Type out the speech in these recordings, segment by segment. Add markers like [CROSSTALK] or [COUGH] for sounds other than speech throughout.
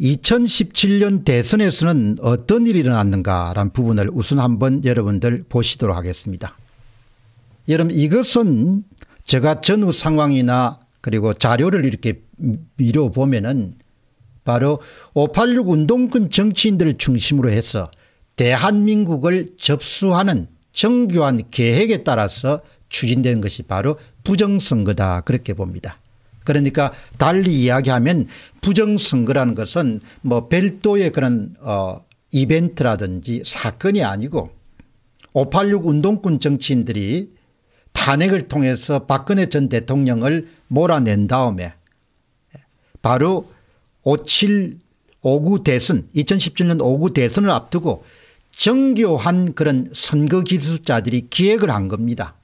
2017년 대선에서는 어떤 일이 일어났는가라는 부분을 우선 한번 여러분들 보시도록 하겠습니다. 여러분 이것은 제가 전후 상황이나 그리고 자료를 이렇게 미뤄보면 은 바로 586 운동권 정치인들을 중심으로 해서 대한민국을 접수하는 정교한 계획에 따라서 추진된 것이 바로 부정선거다 그렇게 봅니다. 그러니까 달리 이야기하면 부정선거라는 것은 뭐 별도의 그런 어 이벤트라든지 사건이 아니고 586 운동권 정치인들이 탄핵을 통해서 박근혜 전 대통령을 몰아낸 다음에 바로 57, 59 대선 2017년 59 대선을 앞두고 정교한 그런 선거 기술자들이 기획을 한 겁니다.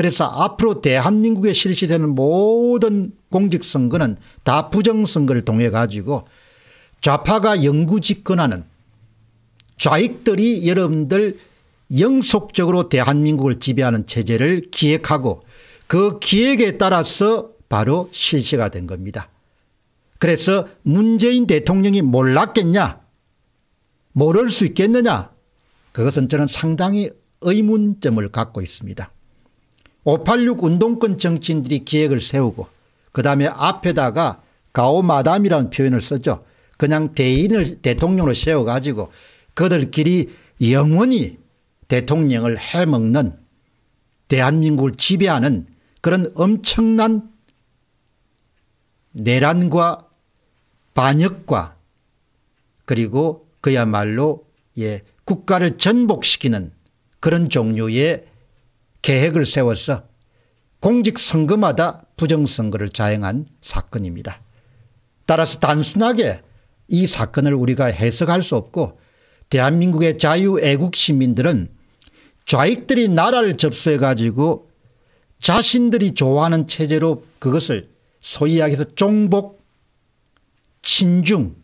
그래서 앞으로 대한민국에 실시되는 모든 공직선거는 다 부정선거를 통해 가지고 좌파가 영구 집권하는 좌익들이 여러분들 영속적으로 대한민국을 지배하는 체제를 기획하고 그 기획에 따라서 바로 실시가 된 겁니다. 그래서 문재인 대통령이 몰랐겠냐 모를 수 있겠느냐 그것은 저는 상당히 의문점을 갖고 있습니다. 586 운동권 정치인들이 기획을 세우고 그 다음에 앞에다가 가오마담이라는 표현을 쓰죠. 그냥 대인을 대통령으로 세워가지고 그들끼리 영원히 대통령을 해먹는 대한민국을 지배하는 그런 엄청난 내란과 반역과 그리고 그야말로 예, 국가를 전복시키는 그런 종류의 계획을 세워서 공직선거마다 부정선거를 자행한 사건입니다. 따라서 단순하게 이 사건을 우리가 해석할 수 없고 대한민국의 자유애국 시민들은 좌익들이 나라를 접수해 가지고 자신들이 좋아하는 체제로 그것을 소위 이야기해서 종복, 친중,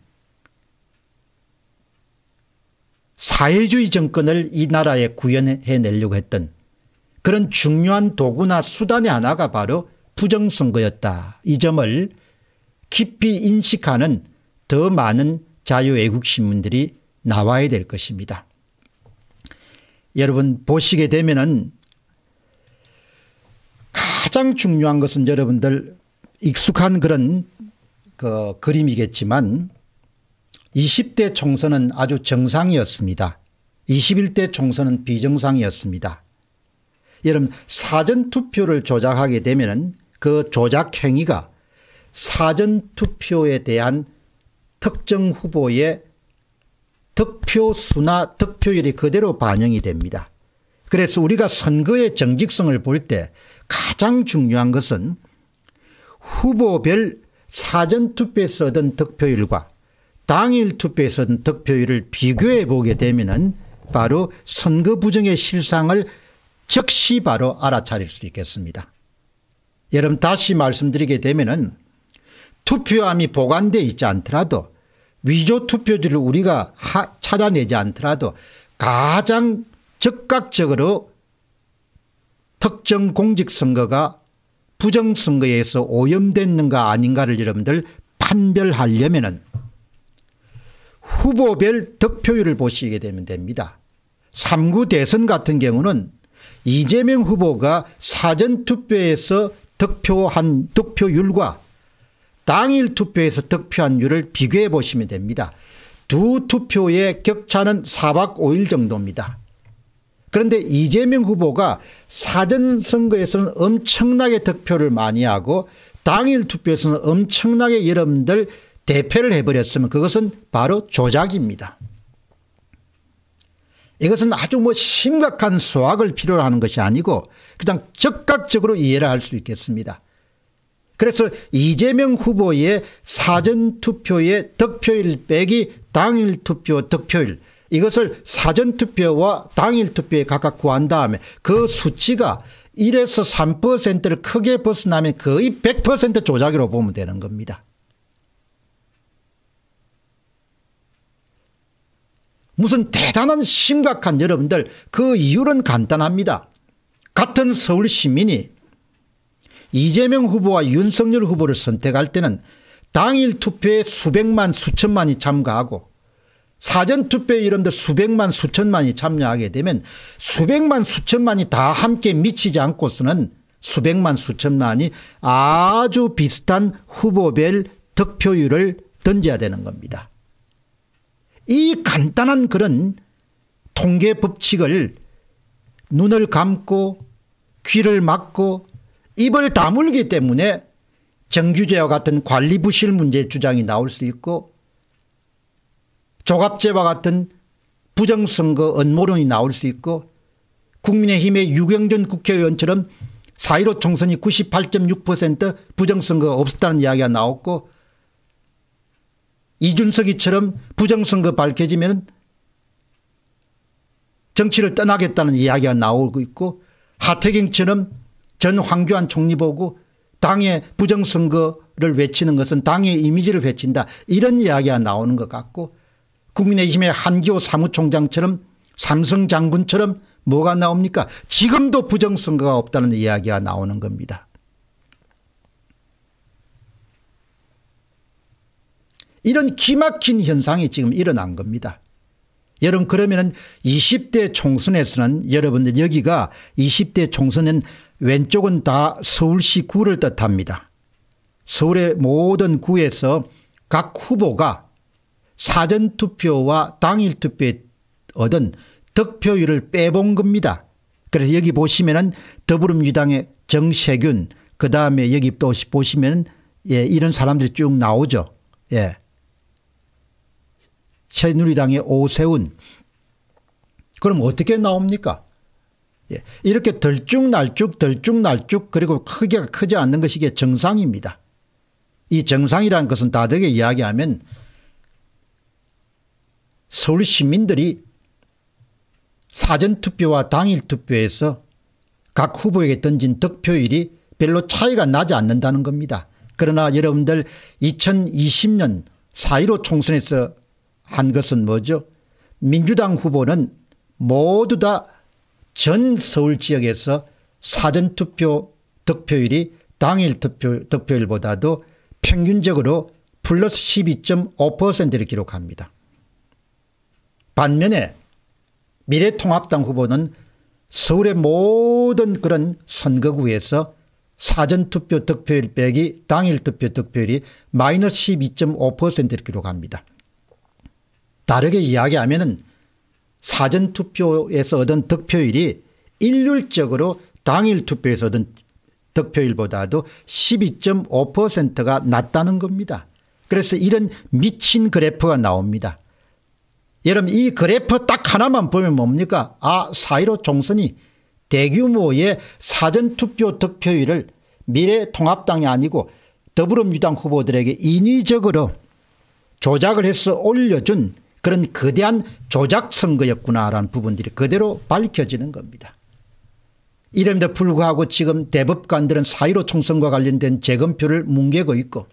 사회주의 정권을 이 나라에 구현해 내려고 했던 그런 중요한 도구나 수단의 하나가 바로 부정선거였다. 이 점을 깊이 인식하는 더 많은 자유애국 신문들이 나와야 될 것입니다. 여러분 보시게 되면은 가장 중요한 것은 여러분들 익숙한 그런 그 그림이겠지만 20대 총선은 아주 정상이었습니다. 21대 총선은 비정상이었습니다. 여러분 사전투표를 조작하게 되면 그 조작 행위가 사전투표에 대한 특정 후보의 득표수나 득표율이 그대로 반영이 됩니다. 그래서 우리가 선거의 정직성을 볼 때 가장 중요한 것은 후보별 사전투표에서 얻은 득표율과 당일투표에서 얻은 득표율을 비교해 보게 되면 바로 선거 부정의 실상을 즉시 바로 알아차릴 수 있겠습니다. 여러분 다시 말씀드리게 되면은 투표함이 보관되어 있지 않더라도 위조 투표지를 우리가 하, 찾아내지 않더라도 가장 즉각적으로 특정 공직선거가 부정선거에서 오염됐는가 아닌가를 여러분들 판별하려면 은 후보별 득표율을 보시게 되면 됩니다. 3구 대선 같은 경우는 이재명 후보가 사전투표에서 득표한 득표율과 당일 투표에서 득표한율을 비교해 보시면 됩니다. 두 투표의 격차는 4박 5일 정도입니다. 그런데 이재명 후보가 사전선거에서는 엄청나게 득표를 많이 하고 당일 투표에서는 엄청나게 여러분들 대패를 해버렸으면 그것은 바로 조작입니다. 이것은 아주 뭐 심각한 수학을 필요로 하는 것이 아니고 그냥 적극적으로 이해를 할 수 있겠습니다. 그래서 이재명 후보의 사전투표의 득표율 빼기 당일 투표 득표율 이것을 사전투표와 당일투표에 각각 구한 다음에 그 수치가 1에서 3%를 크게 벗어나면 거의 100% 조작이라고 보면 되는 겁니다. 무슨 대단한 심각한 여러분들 그 이유는 간단합니다. 같은 서울 시민이 이재명 후보와 윤석열 후보를 선택할 때는 당일 투표에 수백만 수천만이 참가하고 사전투표에 이름들 수백만 수천만이 참여하게 되면 수백만 수천만이 다 함께 미치지 않고서는 수백만 수천만이 아주 비슷한 후보별 득표율을 던져야 되는 겁니다. 이 간단한 그런 통계 법칙을 눈을 감고 귀를 막고 입을 다물기 때문에 정규제와 같은 관리부실 문제 주장이 나올 수 있고 조갑제와 같은 부정선거 언모론이 나올 수 있고 국민의힘의 유경전 국회의원처럼 4.15 총선이 98.6% 부정선거가 없었다는 이야기가 나왔고 이준석이처럼 부정선거 밝혀지면 정치를 떠나겠다는 이야기가 나오고 있고 하태경처럼 전 황교안 총리 보고 당의 부정선거를 외치는 것은 당의 이미지를 외친다 이런 이야기가 나오는 것 같고 국민의힘의 한기호 사무총장처럼 삼성 장군처럼 뭐가 나옵니까 지금도 부정선거가 없다는 이야기가 나오는 겁니다. 이런 기막힌 현상이 지금 일어난 겁니다. 여러분 그러면 20대 총선에서는 여러분들 여기가 20대 총선은 왼쪽은 다 서울시 구를 뜻합니다. 서울의 모든 구에서 각 후보가 사전투표와 당일투표에 얻은 득표율을 빼본 겁니다. 그래서 여기 보시면은 더불어민주당의 정세균 그 다음에 여기 또 보시면 예, 이런 사람들이 쭉 나오죠. 예. 새누리당의 오세훈. 그럼 어떻게 나옵니까? 예. 이렇게 덜쭉날쭉 덜쭉날쭉 그리고 크기가 크지 않는 것이 이게 정상입니다. 이 정상이라는 것은 다르게 이야기하면 서울 시민들이 사전투표와 당일투표에서 각 후보에게 던진 득표율이 별로 차이가 나지 않는다는 겁니다. 그러나 여러분들 2020년 4.15 총선에서 한 것은 뭐죠? 민주당 후보는 모두 다 전 서울 지역에서 사전투표 득표율이 당일 득표, 득표율보다도 평균적으로 플러스 12.5%를 기록합니다. 반면에 미래통합당 후보는 서울의 모든 그런 선거구에서 사전투표 득표율 빼기 당일 투표 득표율이 마이너스 12.5%를 기록합니다. 다르게 이야기하면은 사전투표에서 얻은 득표율이 일률적으로 당일 투표에서 얻은 득표율보다도 12.5%가 낮다는 겁니다. 그래서 이런 미친 그래프가 나옵니다. 여러분 이 그래프 딱 하나만 보면 뭡니까? 아, 4.15 총선이 대규모의 사전투표 득표율을 미래통합당이 아니고 더불어민주당 후보들에게 인위적으로 조작을 해서 올려준 그런 거대한 조작 선거였구나라는 부분들이 그대로 밝혀지는 겁니다. 이름도 불구하고 지금 대법관들은 사이로 총선과 관련된 재검표를 뭉개고 있고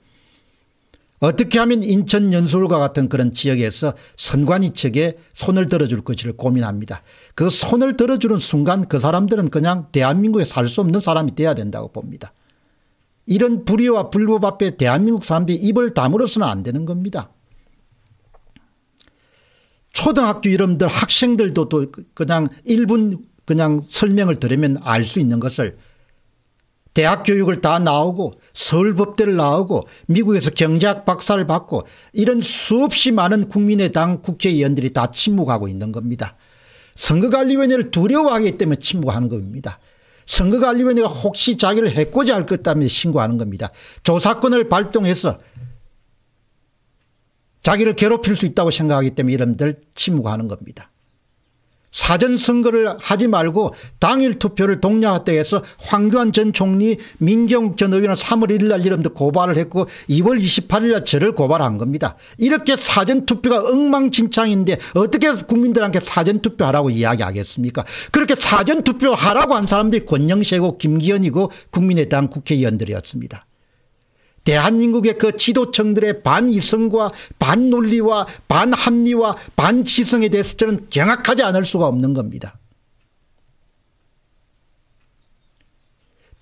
어떻게 하면 인천 연수울과 같은 그런 지역에서 선관위 측에 손을 들어줄 것을 고민합니다. 그 손을 들어주는 순간 그 사람들은 그냥 대한민국에 살 수 없는 사람이 돼야 된다고 봅니다. 이런 불의와 불법 앞에 대한민국 사람들이 입을 다물어서는 안 되는 겁니다. 초등학교 이름들 학생들도 또 그냥 1분 그냥 설명을 들으면 알 수 있는 것을 대학 교육을 다 나오고 서울법대를 나오고 미국에서 경제학 박사를 받고 이런 수없이 많은 국민의당 국회의원들이 다 침묵하고 있는 겁니다. 선거관리위원회를 두려워하기 때문에 침묵하는 겁니다. 선거관리위원회가 혹시 자기를 해코지할 것 때문에 신고하는 겁니다. 조사권을 발동해서 자기를 괴롭힐 수 있다고 생각하기 때문에 이름들 침묵하는 겁니다. 사전 선거를 하지 말고 당일 투표를 동양학대에서 황교안 전 총리 민경 전 의원은 3월 1일 날 이름도 고발을 했고 2월 28일 날 저를 고발한 겁니다. 이렇게 사전 투표가 엉망진창인데 어떻게 국민들한테 사전 투표하라고 이야기하겠습니까? 그렇게 사전 투표하라고 한 사람들이 권영세고 김기현이고 국민의당 국회의원들이었습니다. 대한민국의 그 지도층들의 반이성과 반논리와 반합리와 반지성에 대해서 저는 경악하지 않을 수가 없는 겁니다.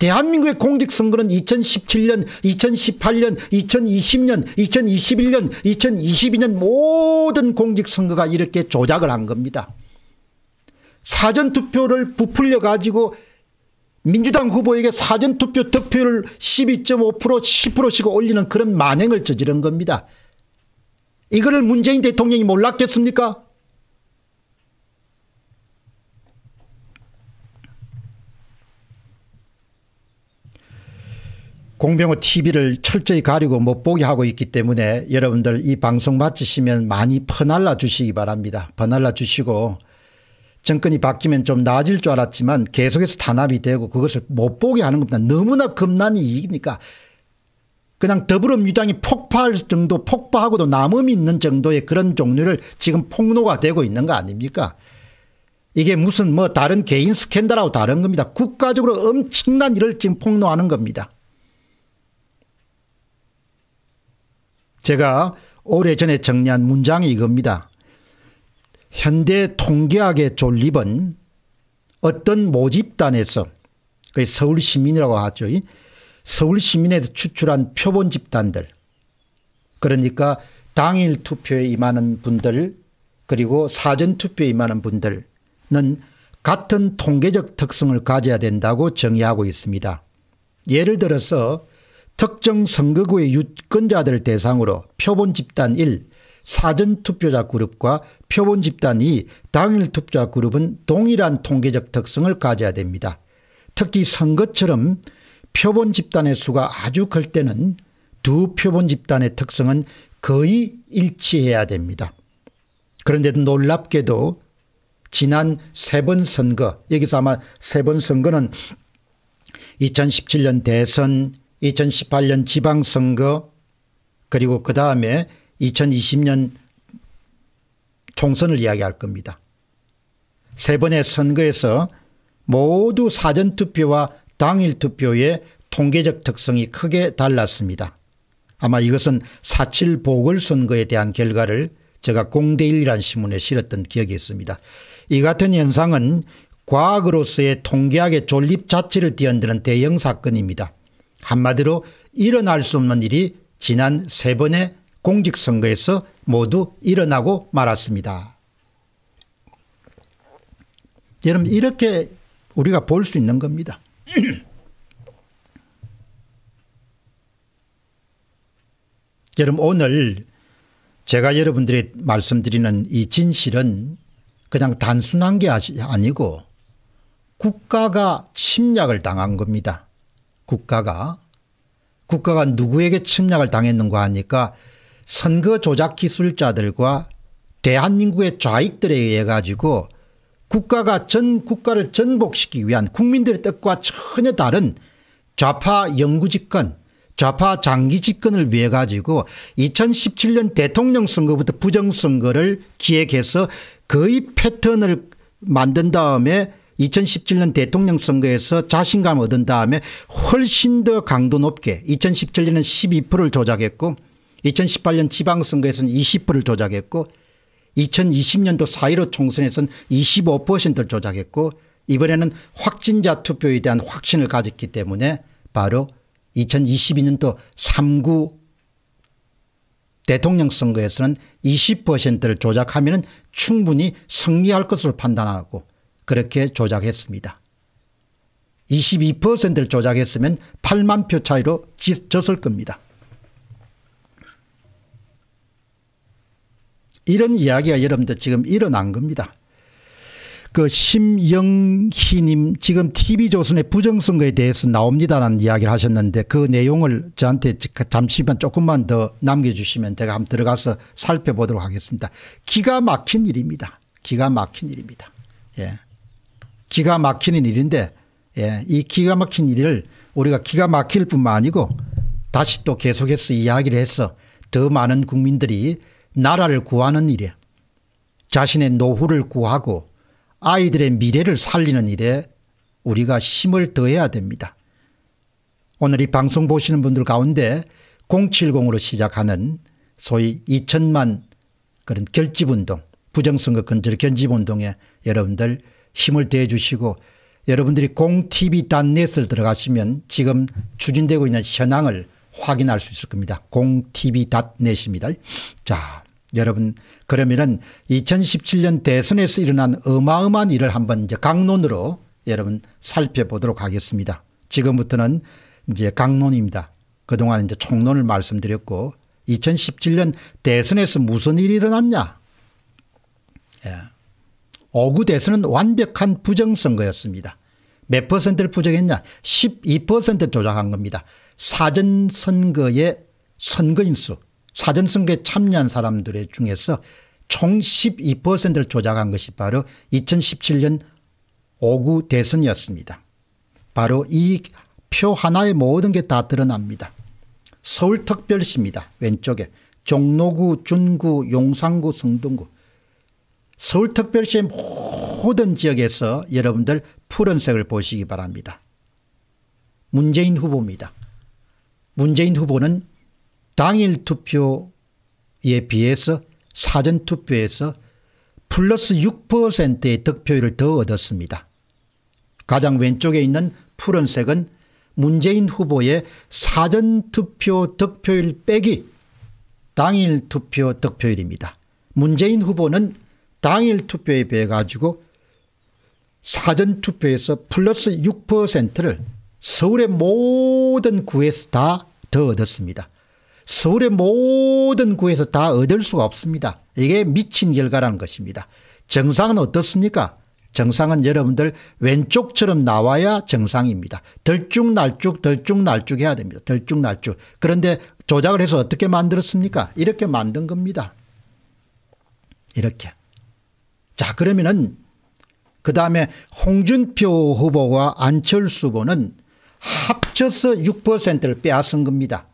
대한민국의 공직선거는 2017년, 2018년, 2020년, 2021년, 2022년 모든 공직선거가 이렇게 조작을 한 겁니다. 사전투표를 부풀려 가지고 민주당 후보에게 사전투표 득표율 12.5% 10%씩 올리는 그런 만행을 저지른 겁니다. 이거를 문재인 대통령이 몰랐겠습니까? 공병호 TV를 철저히 가리고 못 보게 하고 있기 때문에 여러분들 이 방송 마치시면 많이 퍼날라 주시기 바랍니다. 퍼날라 주시고 정권이 바뀌면 좀 나아질 줄 알았지만 계속해서 탄압이 되고 그것을 못 보게 하는 겁니다. 너무나 겁난 이익이니까 그냥 더불어민주당이 폭파할 정도 폭파하고도 남음이 있는 정도의 그런 종류를 지금 폭로가 되고 있는 거 아닙니까? 이게 무슨 뭐 다른 개인 스캔들하고 다른 겁니다. 국가적으로 엄청난 일을 지금 폭로하는 겁니다. 제가 오래전에 정리한 문장이 이겁니다. 현대 통계학의 존립은 어떤 모집단에서 그 서울 시민이라고 하죠. 서울 시민에서 추출한 표본 집단들 그러니까 당일 투표에 임하는 분들 그리고 사전 투표에 임하는 분들은 같은 통계적 특성을 가져야 된다고 정의하고 있습니다. 예를 들어서 특정 선거구의 유권자들 대상으로 표본 집단 1 사전투표자 그룹과 표본 집단이 당일 투표자 그룹은 동일한 통계적 특성을 가져야 됩니다. 특히 선거처럼 표본 집단의 수가 아주 클 때는 두 표본 집단의 특성은 거의 일치해야 됩니다. 그런데도 놀랍게도 지난 세 번 선거 여기서 아마 세 번 선거는 2017년 대선 2018년 지방선거 그리고 그 다음에 2020년 총선을 이야기할 겁니다. 세 번의 선거에서 모두 사전투표와 당일투표의 통계적 특성이 크게 달랐습니다. 아마 이것은 4.7 보궐선거에 대한 결과를 제가 공대일이란 신문에 실었던 기억이 있습니다. 이 같은 현상은 과학으로서의 통계학의 존립 자체를 뛰어드는 대형 사건입니다. 한마디로 일어날 수 없는 일이 지난 세 번의 공직선거에서 모두 일어나고 말았습니다. 여러분 이렇게 우리가 볼 수 있는 겁니다. [CLEARS THROAT] 여러분 오늘 제가 여러분들이 말씀드리는 이 진실은 그냥 단순한 게 아니고 국가가 침략을 당한 겁니다. 국가가 국가가 누구에게 침략을 당했는가 하니까 선거 조작 기술자들과 대한민국의 좌익들에 의해 가지고 국가가 전 국가를 전복시키기 위한 국민들의 뜻과 전혀 다른 좌파 영구집권 좌파 장기 집권을 위해 가지고 2017년 대통령 선거부터 부정선거를 기획해서 거의 패턴을 만든 다음에 2017년 대통령 선거에서 자신감 얻은 다음에 훨씬 더 강도 높게 2017년은 12%를 조작했고 2018년 지방선거에서는 20%를 조작했고 2020년도 4.15 총선에서는 25%를 조작했고 이번에는 확진자 투표에 대한 확신을 가졌기 때문에 바로 2022년도 3구 대통령 선거에서는 20%를 조작하면 충분히 승리할 것으로 판단하고 그렇게 조작했습니다. 22%를 조작했으면 8만 표 차이로 졌을 겁니다. 이런 이야기가 여러분들 지금 일어난 겁니다. 그 심영희님 지금 TV조선의 부정선거에 대해서 나옵니다라는 이야기를 하셨는데 그 내용을 저한테 잠시만 조금만 더 남겨주시면 제가 한번 들어가서 살펴보도록 하겠습니다. 기가 막힌 일입니다. 기가 막힌 일입니다. 예. 기가 막히는 일인데 예. 이 기가 막힌 일을 우리가 기가 막힐 뿐만 아니고 다시 또 계속해서 이야기를 해서 더 많은 국민들이 나라를 구하는 일에 자신의 노후를 구하고 아이들의 미래를 살리는 일에 우리가 힘을 더해야 됩니다. 오늘 이 방송 보시는 분들 가운데 070으로 시작하는 소위 2천만 그런 결집운동 부정선거 근절 견집운동에 여러분들 힘을 대해 주시고 여러분들이 공TV.net을 들어가시면 지금 추진되고 있는 현황을 확인할 수 있을 겁니다. 공TV.net입니다. 자 여러분 그러면은 2017년 대선에서 일어난 어마어마한 일을 한번 이제 강론으로 여러분 살펴보도록 하겠습니다. 지금부터는 이제 강론입니다. 그동안 이제 총론을 말씀드렸고 2017년 대선에서 무슨 일이 일어났냐. 예. 5구 대선은 완벽한 부정선거였습니다. 몇 퍼센트를 부정했냐 12% 조작한 겁니다. 사전선거의 선거인수 사전선거에 참여한 사람들 중에서 총 12%를 조작한 것이 바로 2017년 5구 대선이었습니다. 바로 이 표 하나에 모든 게 다 드러납니다. 서울특별시입니다. 왼쪽에 종로구 준구 용산구 성동구 서울특별시의 모든 지역에서 여러분들 푸른색을 보시기 바랍니다. 문재인 후보입니다. 문재인 후보는 당일 투표에 비해서 사전투표에서 플러스 6%의 득표율을 더 얻었습니다. 가장 왼쪽에 있는 푸른색은 문재인 후보의 사전투표 득표율 빼기 당일 투표 득표율입니다. 문재인 후보는 당일 투표에 비해 가지고 사전투표에서 플러스 6%를 서울의 모든 구에서 다 더 얻었습니다. 서울의 모든 구에서 다 얻을 수가 없습니다. 이게 미친 결과라는 것입니다. 정상은 어떻습니까? 정상은 여러분들 왼쪽처럼 나와야 정상입니다. 덜쭉날쭉 덜쭉날쭉 해야 됩니다. 덜쭉날쭉. 그런데 조작을 해서 어떻게 만들었습니까? 이렇게 만든 겁니다. 이렇게. 자 그러면은 그 다음에 홍준표 후보와 안철수 후보는 합쳐서 6%를 빼앗은 겁니다.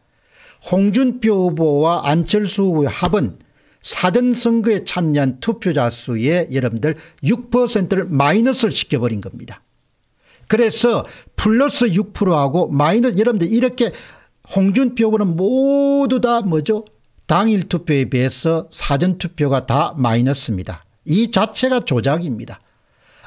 홍준표 후보와 안철수 후보의 합은 사전선거에 참여한 투표자 수의 여러분들 6%를 마이너스를 시켜버린 겁니다. 그래서 플러스 6%하고 마이너스 여러분들 이렇게 홍준표 후보는 모두 다 뭐죠 당일 투표에 비해서 사전투표가 다 마이너스입니다. 이 자체가 조작입니다.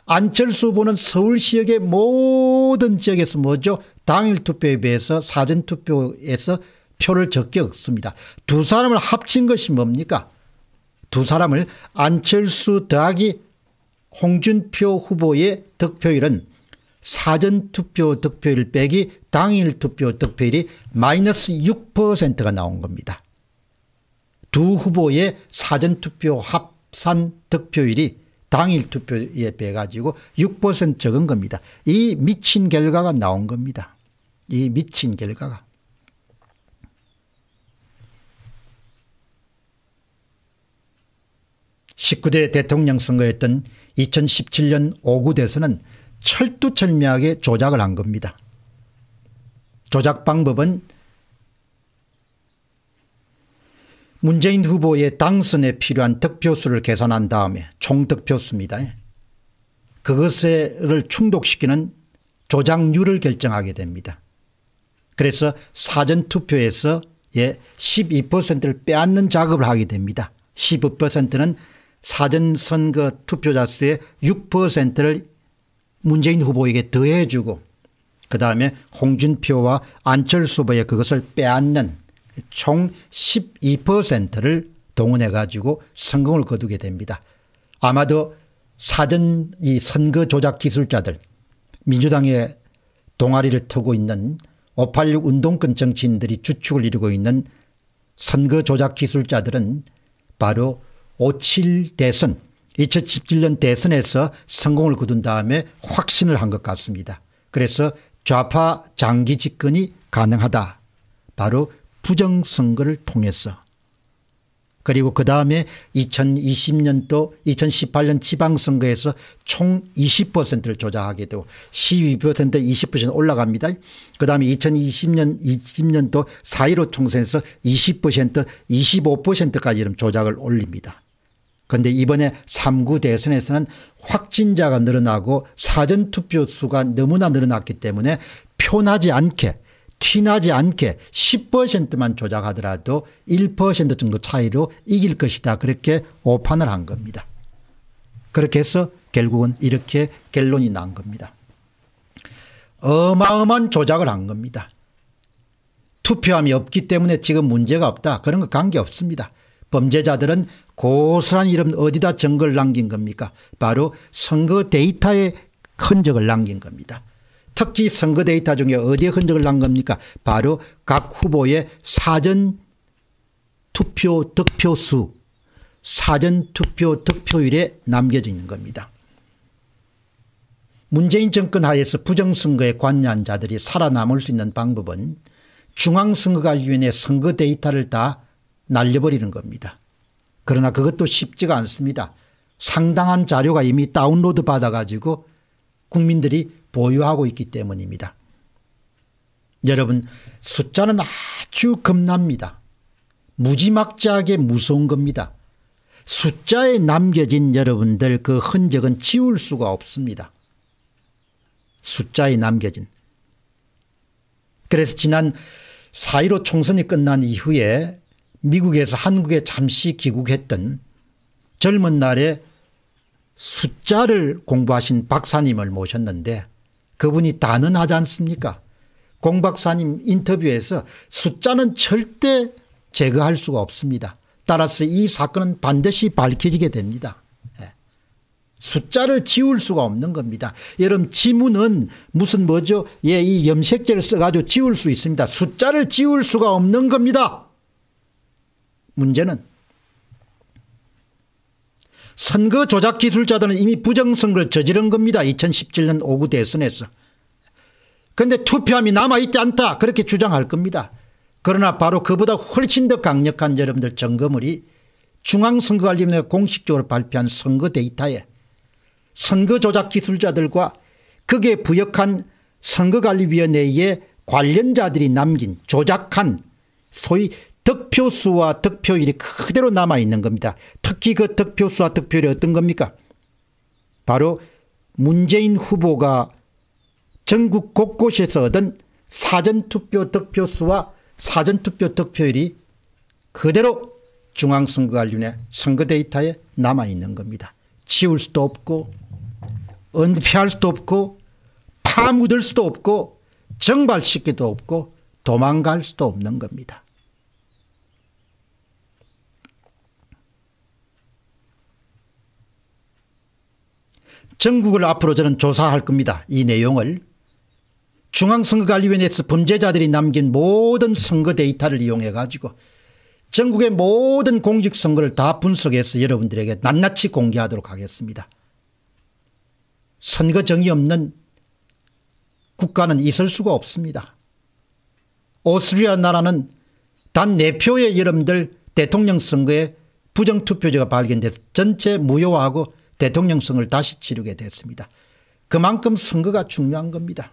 안철수 후보는 서울 지역의 모든 지역에서 뭐죠 당일 투표에 비해서 사전투표에서 표를 적게 얻습니다. 두 사람을 합친 것이 뭡니까? 두 사람을 안철수 더하기 홍준표 후보의 득표율은 사전투표 득표율 빼기 당일투표 득표율이 마이너스 6%가 나온 겁니다. 두 후보의 사전투표 합산 득표율이 당일 투표에 빼가지고 6% 적은 겁니다. 이 미친 결과가 나온 겁니다. 이 미친 결과가. 19대 대통령 선거였던 2017년 5구 대선은 철두철미하게 조작을 한 겁니다. 조작 방법은 문재인 후보의 당선에 필요한 득표수를 계산한 다음에 총득표수입니다. 그것을 충족시키는 조작률을 결정하게 됩니다. 그래서 사전투표에서 예, 12%를 빼앗는 작업을 하게 됩니다. 15%는 사전선거 투표자 수의 6%를 문재인 후보에게 더해주고 그다음에 홍준표와 안철수 후보의 그것을 빼앗는 총 12%를 동원해 가지고 성공을 거두게 됩니다. 아마도 사전 이 선거 조작 기술자들 민주당의 동아리를 트고 있는 586 운동권 정치인들이 주축을 이루고 있는 선거 조작 기술자들은 바로 57 대선 2017년 대선에서 성공을 거둔 다음에 확신을 한 것 같습니다. 그래서 좌파 장기 집권이 가능하다. 바로 부정선거를 통해서. 그리고 그 다음에 2020년도 2018년 지방선거에서 총 20%를 조작하게 되고 12% 20% 올라갑니다. 그 다음에 2020년 20년도 4.15 총선에서 20% 25%까지 조작을 올립니다. 그런데 이번에 3구 대선에서는 확진자가 늘어나고 사전투표 수가 너무나 늘어났기 때문에 표나지 않게 티나지 않게 10%만 조작하더라도 1% 정도 차이로 이길 것이다 그렇게 오판을 한 겁니다. 그렇게 해서 결국은 이렇게 결론이 난 겁니다. 어마어마한 조작을 한 겁니다. 투표함이 없기 때문에 지금 문제가 없다. 그런 거 관계없습니다. 범죄자들은 고스란 이름 어디다 정글 남긴 겁니까? 바로 선거 데이터에 흔적을 남긴 겁니다. 특히 선거 데이터 중에 어디에 흔적을 남 겁니까? 바로 각 후보의 사전 투표 득표수, 사전 투표 득표율에 남겨져 있는 겁니다. 문재인 정권 하에서 부정선거에 관여한 자들이 살아남을 수 있는 방법은 중앙선거관리위원회 선거 데이터를 다 날려버리는 겁니다. 그러나 그것도 쉽지가 않습니다. 상당한 자료가 이미 다운로드 받아가지고 국민들이 보유하고 있기 때문입니다. 여러분 숫자는 아주 겁납니다. 무지막지하게 무서운 겁니다. 숫자에 남겨진 여러분들 그 흔적은 지울 수가 없습니다. 숫자에 남겨진. 그래서 지난 4.15 총선이 끝난 이후에 미국에서 한국에 잠시 귀국했던 젊은 날에 숫자를 공부하신 박사님을 모셨는데 그분이 단언하지 않습니까 공 박사님 인터뷰에서 숫자는 절대 제거할 수가 없습니다. 따라서 이 사건은 반드시 밝혀지게 됩니다. 예. 숫자를 지울 수가 없는 겁니다. 여러분 지문은 무슨 뭐죠? 예, 이 염색제를 써가지고 지울 수 있습니다. 숫자를 지울 수가 없는 겁니다. 문제는 선거 조작 기술자들은 이미 부정선거를 저지른 겁니다. 2017년 5구 대선에서. 그런데 투표함이 남아있지 않다 그렇게 주장할 겁니다. 그러나 바로 그보다 훨씬 더 강력한 여러분들 점검을이 중앙선거관리위원회가 공식적으로 발표한 선거 데이터에 선거 조작 기술자들과 그게 부역한 선거관리위원회의 관련자들이 남긴 조작한 소위 득표수와 득표율이 그대로 남아있는 겁니다. 특히 그 득표수와 득표율이 어떤 겁니까? 바로 문재인 후보가 전국 곳곳에서 얻은 사전투표 득표수와 사전투표 득표율이 그대로 중앙선거관리위원회 선거 데이터에 남아있는 겁니다. 지울 수도 없고 은폐할 수도 없고 파묻을 수도 없고 정발시키도 없고 도망갈 수도 없는 겁니다. 전국을 앞으로 저는 조사할 겁니다. 이 내용을 중앙선거관리위원회에서 범죄자들이 남긴 모든 선거 데이터를 이용해 가지고 전국의 모든 공직선거를 다 분석해서 여러분들에게 낱낱이 공개하도록 하겠습니다. 선거 정의 없는 국가는 있을 수가 없습니다. 오스트리아 나라는 단 4표의 여러분들 대통령 선거에 부정투표제가 발견돼서 전체 무효화하고 대통령성을 다시 치르게 됐습니다. 그만큼 선거가 중요한 겁니다.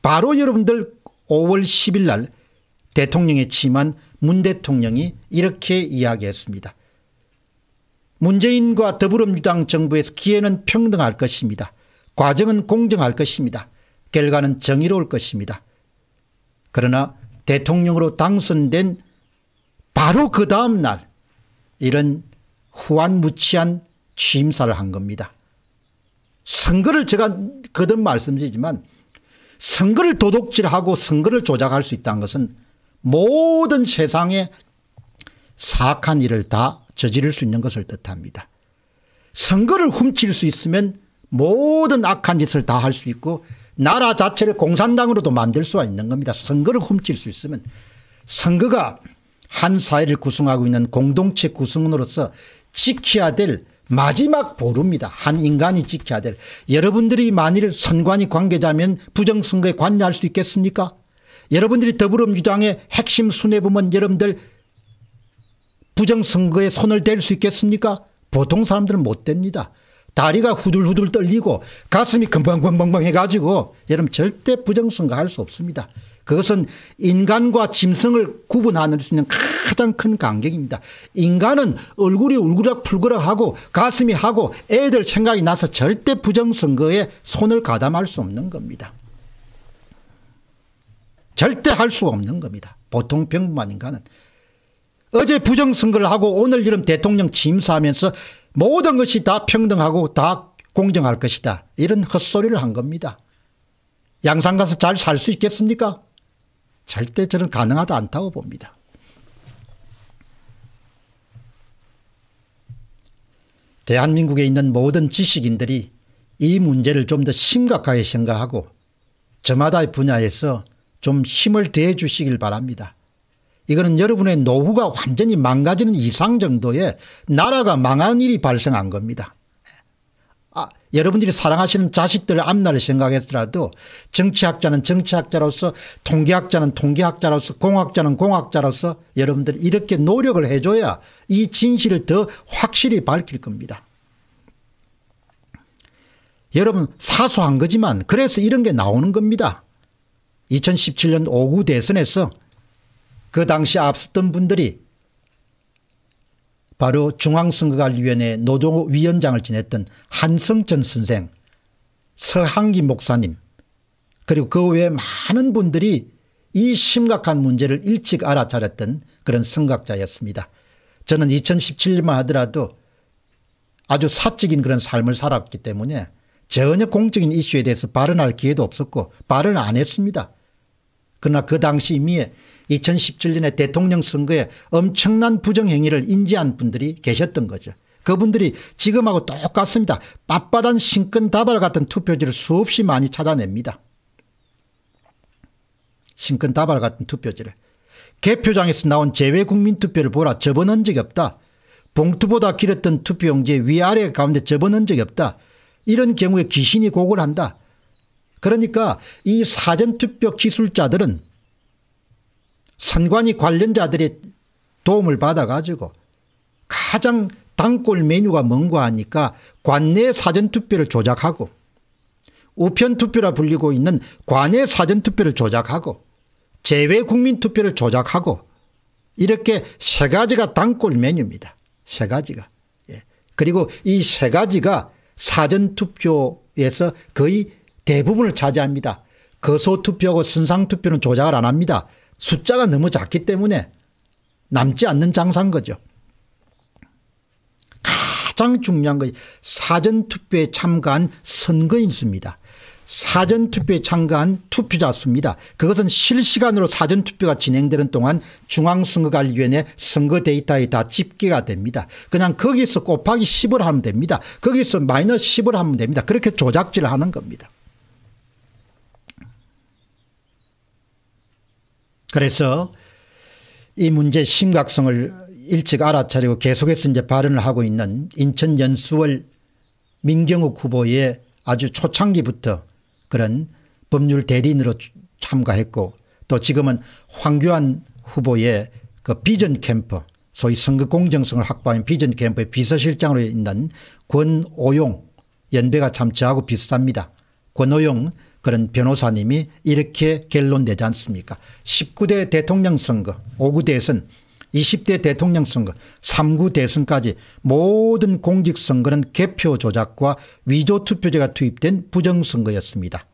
바로 여러분들 5월 10일 날 대통령에 취임한 문 대통령이 이렇게 이야기했습니다. 문재인과 더불어민주당 정부에서 기회는 평등할 것입니다. 과정은 공정할 것입니다. 결과는 정의로울 것입니다. 그러나 대통령으로 당선된 바로 그 다음날 이런 후한무치한 취임사를 한 겁니다. 선거를 제가 거듭 말씀드리지만 선거를 도둑질하고 선거를 조작할 수 있다는 것은 모든 세상에 사악한 일을 다 저지를 수 있는 것을 뜻합니다. 선거를 훔칠 수 있으면 모든 악한 짓을 다 할 수 있고 나라 자체를 공산당으로도 만들 수가 있는 겁니다. 선거를 훔칠 수 있으면 선거가 한 사회를 구성하고 있는 공동체 구성으로서 지켜야 될 마지막 보루입니다. 한 인간이 지켜야 될. 여러분들이 만일 선관위 관계자면 부정선거에 관여할 수 있겠습니까? 여러분들이 더불어민주당의 핵심 순회부문 여러분들 부정선거에 손을 댈 수 있겠습니까? 보통 사람들은 못 됩니다. 다리가 후들후들 떨리고 가슴이 금방금방 해가지고 여러분 절대 부정선거 할 수 없습니다. 그것은 인간과 짐승을 구분하는 수 있는 가장 큰 간격입니다. 인간은 얼굴이 울그락 풀그락하고 가슴이 하고 애들 생각이 나서 절대 부정선거에 손을 가담할 수 없는 겁니다. 절대 할 수 없는 겁니다. 보통 평범한 인간은. 어제 부정선거를 하고 오늘 이런 대통령 짐임사하면서 모든 것이 다 평등하고 다 공정할 것이다. 이런 헛소리를 한 겁니다. 양산 가서 잘 살 수 있겠습니까? 절대 저는 가능하다 않다고 봅니다. 대한민국에 있는 모든 지식인들이 이 문제를 좀 더 심각하게 생각하고 저마다의 분야에서 좀 힘을 대해 주시길 바랍니다. 이거는 여러분의 노후가 완전히 망가지는 이상 정도의 나라가 망한 일이 발생한 겁니다. 아, 여러분들이 사랑하시는 자식들 앞날을 생각했더라도 정치학자는 정치학자로서 통계학자는 통계학자로서 공학자는 공학자로서 여러분들이 이렇게 노력을 해줘야 이 진실을 더 확실히 밝힐 겁니다. 여러분 사소한 거지만 그래서 이런 게 나오는 겁니다. 2017년 5구 대선에서 그 당시 앞섰던 분들이 바로 중앙선거관리위원회 노동위원장을 지냈던 한성천 선생 서한기 목사님 그리고 그 외에 많은 분들이 이 심각한 문제를 일찍 알아차렸던 그런 선각자였습니다. 저는 2017년만 하더라도 아주 사적인 그런 삶을 살았기 때문에 전혀 공적인 이슈에 대해서 발언할 기회도 없었고 발언을 안 했습니다. 그러나 그 당시 이미 2017년에 대통령 선거에 엄청난 부정행위를 인지한 분들이 계셨던 거죠. 그분들이 지금하고 똑같습니다. 빳빳한 신권다발 같은 투표지를 수없이 많이 찾아냅니다. 신권다발 같은 투표지를. 개표장에서 나온 재외국민투표를 보라 접어넣은 적이 없다. 봉투보다 길었던 투표용지 에 위아래 가운데 접어넣은 적이 없다. 이런 경우에 귀신이 고을 한다. 그러니까 이 사전투표 기술자들은 선관위 관련자들의 도움을 받아가지고 가장 단골 메뉴가 뭔가 하니까 관내 사전투표를 조작하고 우편투표라 불리고 있는 관내 사전투표를 조작하고 재외국민투표를 조작하고 이렇게 세 가지가 단골 메뉴입니다. 세 가지가. 예. 그리고 이 세 가지가 사전투표에서 거의 대부분을 차지합니다. 거소투표하고 선상투표는 조작을 안 합니다. 숫자가 너무 작기 때문에 남지 않는 장사인 거죠. 가장 중요한 것이 사전투표에 참가한 선거인 수입니다. 사전투표에 참가한 투표자 수입니다. 그것은 실시간으로 사전투표가 진행되는 동안 중앙선거관리위원회 선거 데이터에 다 집계가 됩니다. 그냥 거기서 곱하기 10을 하면 됩니다. 거기서 마이너스 10을 하면 됩니다. 그렇게 조작질을 하는 겁니다. 그래서 이 문제의 심각성을 일찍 알아차리고 계속해서 이제 발언을 하고 있는 인천 연수월 민경욱 후보의 아주 초창기부터 그런 법률 대리인으로 참가했고 또 지금은 황교안 후보의 그 비전 캠프 소위 선거 공정성을 확보한 비전 캠프의 비서실장으로 있는 권오용 연배가 참 저하고 비슷합니다. 권오용 그런 변호사님이 이렇게 결론 내지 않습니까 19대 대통령 선거 5구 대선 20대 대통령 선거 3구 대선까지 모든 공직선거는 개표 조작과 위조투표제가 투입된 부정선거였습니다.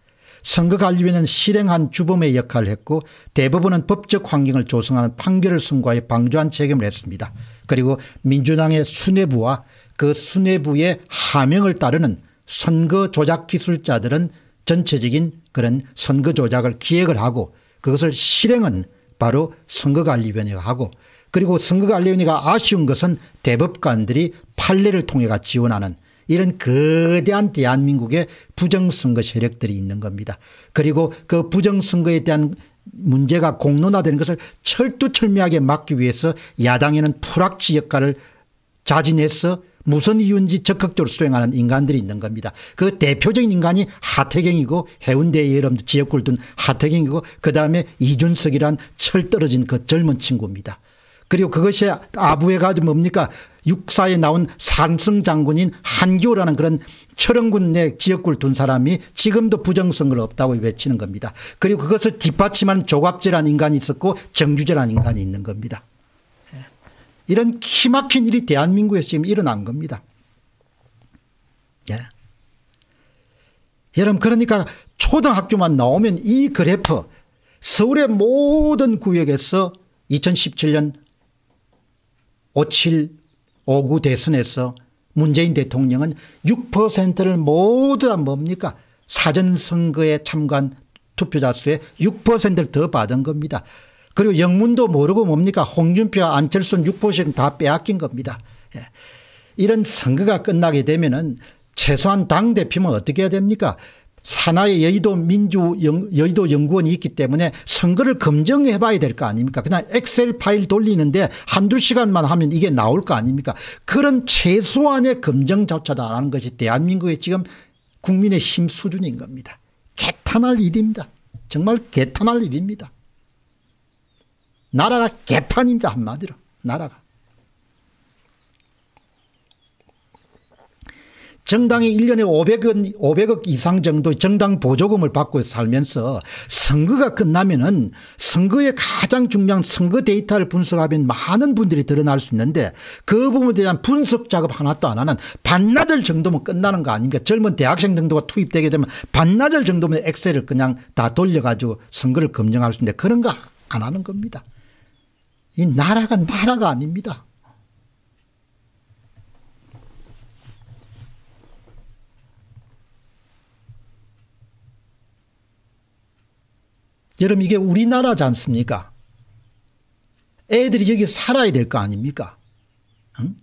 선거관리위는 실행한 주범의 역할을 했고 대부분은 법적 환경을 조성하는 판결을 선고하여 방조한 책임을 했습니다. 그리고 민주당의 수뇌부와 그 수뇌부의 하명을 따르는 선거 조작 기술자들은 전체적인 그런 선거 조작을 기획을 하고 그것을 실행은 바로 선거관리위원회가 하고 그리고 선거관리위원회가 아쉬운 것은 대법관들이 판례를 통해가 지원하는 이런 거대한 대한민국의 부정선거 세력들이 있는 겁니다. 그리고 그 부정선거에 대한 문제가 공론화되는 것을 철두철미하게 막기 위해서 야당에는 풀악지 역할을 자진해서 무슨 이유인지 적극적으로 수행하는 인간들이 있는 겁니다. 그 대표적인 인간이 하태경이고 해운대에 여러 지역구를 둔 하태경이고 그다음에 이준석이란 철 떨어진 그 젊은 친구입니다. 그리고 그것이 아부해가지고 뭡니까 육사에 나온 산승 장군인 한교라는 그런 철원군 내 지역구를 둔 사람이 지금도 부정성을 없다고 외치는 겁니다. 그리고 그것을 뒷받침한 조갑제는 인간이 있었고 정규제는 인간이 있는 겁니다. 이런 키막힌 일이 대한민국에서 지금 일어난 겁니다. 예. 여러분 그러니까 초등학교만 나오면 이 그래프 서울의 모든 구역에서 2017년 57, 59 대선에서 문재인 대통령은 6%를 모두 다 뭡니까 사전선거에 참관 투표자 수의 6%를 더 받은 겁니다. 그리고 영문도 모르고 뭡니까 홍준표 안철수 육보심 다 빼앗긴 겁니다. 예. 이런 선거가 끝나게 되면은 최소한 당대표면 어떻게 해야 됩니까 산하의 여의도 민주 영, 여의도 연구원이 있기 때문에 선거를 검증해 봐야 될 거 아닙니까 그냥 엑셀 파일 돌리는데 한두 시간만 하면 이게 나올 거 아닙니까 그런 최소한의 검증조차도 안는 것이 대한민국의 지금 국민의 힘 수준인 겁니다 개탄할 일입니다 정말 개탄할 일입니다 나라가 개판입니다. 한마디로. 나라가. 정당이 1년에 500억, 500억 이상 정도 정당 보조금을 받고 살면서 선거가 끝나면은 선거의 가장 중요한 선거 데이터를 분석하면 많은 분들이 드러날 수 있는데 그 부분에 대한 분석 작업 하나도 안 하는 반나절 정도면 끝나는 거 아닙니까? 젊은 대학생 정도가 투입되게 되면 반나절 정도면 엑셀을 그냥 다 돌려가지고 선거를 검증할 수 있는데 그런 거 안 하는 겁니다. 이 나라가 나라가 아닙니다. 여러분 이게 우리나라지 않습니까? 애들이 여기 살아야 될 거 아닙니까? 응?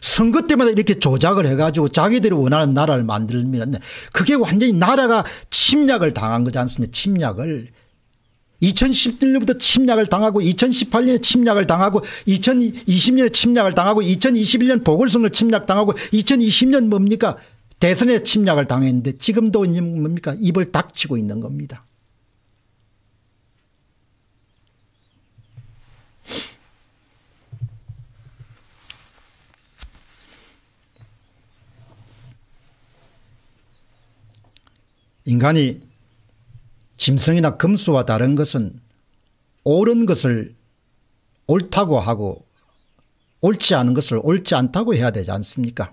선거 때마다 이렇게 조작을 해가지고 자기들이 원하는 나라를 만들면 그게 완전히 나라가 침략을 당한 거지 않습니까? 침략을. 2017년부터 침략을 당하고 2018년에 침략을 당하고 2020년에 침략을 당하고 2021년 보궐선거 침략당하고 2020년 뭡니까 대선에 침략을 당했는데 지금도 뭡니까 입을 닥치고 있는 겁니다. 인간이 짐승이나 금수와 다른 것은 옳은 것을 옳다고 하고 옳지 않은 것을 옳지 않다고 해야 되지 않습니까?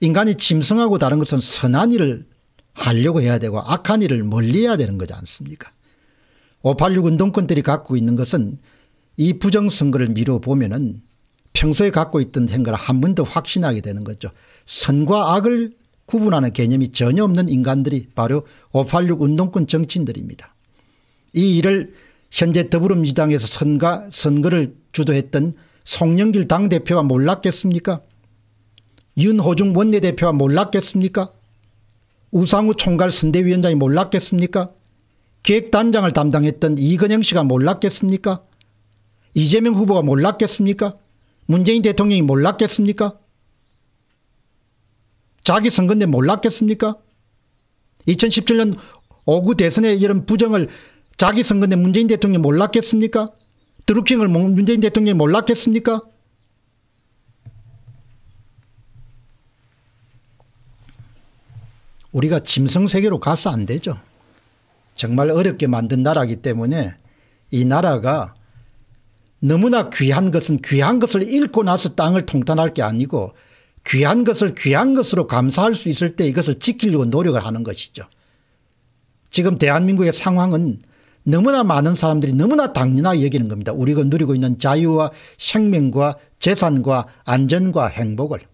인간이 짐승하고 다른 것은 선한 일을 하려고 해야 되고 악한 일을 멀리해야 되는 거지 않습니까? 586 운동권들이 갖고 있는 것은 이 부정선거를 미뤄보면 은 평소에 갖고 있던 행거를 한 번 더 확신하게 되는 거죠. 선과 악을 구분하는 개념이 전혀 없는 인간들이 바로 586 운동권 정치인들입니다. 이 일을 현재 더불어민주당에서 선가, 선거를 주도했던 송영길 당대표가 몰랐겠습니까? 윤호중 원내대표가 몰랐겠습니까? 우상우 총괄선대위원장이 몰랐겠습니까? 기획단장을 담당했던 이건영 씨가 몰랐겠습니까? 이재명 후보가 몰랐겠습니까? 문재인 대통령이 몰랐겠습니까? 자기 선거인데 몰랐겠습니까? 2017년 5구 대선의 이런 부정을 자기 선거인데 문재인 대통령이 몰랐겠습니까? 드루킹을 문재인 대통령이 몰랐겠습니까? 우리가 짐승세계로 가서 안 되죠. 정말 어렵게 만든 나라이기 때문에 이 나라가 너무나 귀한 것은 귀한 것을 잃고 나서 땅을 통탄할 게 아니고 귀한 것을 귀한 것으로 감사할 수 있을 때 이것을 지키려고 노력을 하는 것이죠. 지금 대한민국의 상황은 너무나 많은 사람들이 너무나 당연하게 여기는 겁니다. 우리가 누리고 있는 자유와 생명과 재산과 안전과 행복을.